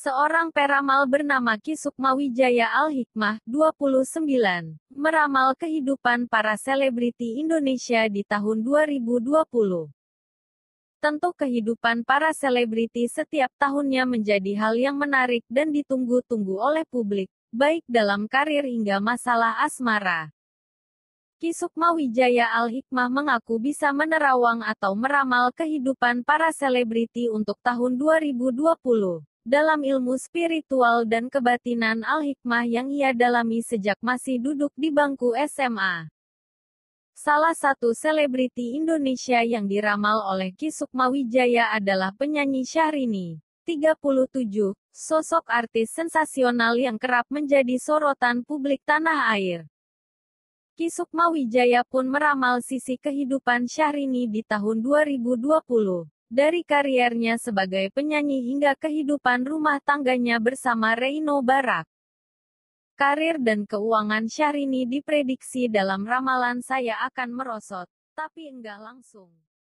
Seorang peramal bernama Ki Sukmawijaya Al-Hikmah, 29, meramal kehidupan para selebriti Indonesia di tahun 2020. Tentu kehidupan para selebriti setiap tahunnya menjadi hal yang menarik dan ditunggu-tunggu oleh publik, baik dalam karir hingga masalah asmara. Ki Al-Hikmah mengaku bisa menerawang atau meramal kehidupan para selebriti untuk tahun 2020 dalam ilmu spiritual dan kebatinan al-hikmah yang ia dalami sejak masih duduk di bangku SMA. Salah satu selebriti Indonesia yang diramal oleh Ki Sukma adalah penyanyi Syahrini. 37, sosok artis sensasional yang kerap menjadi sorotan publik tanah air. Ki Sukma pun meramal sisi kehidupan Syahrini di tahun 2020 dari kariernya sebagai penyanyi hingga kehidupan rumah tangganya bersama Reino Barak. Karir dan keuangan Syahrini diprediksi dalam ramalan saya akan merosot, tapi enggak langsung.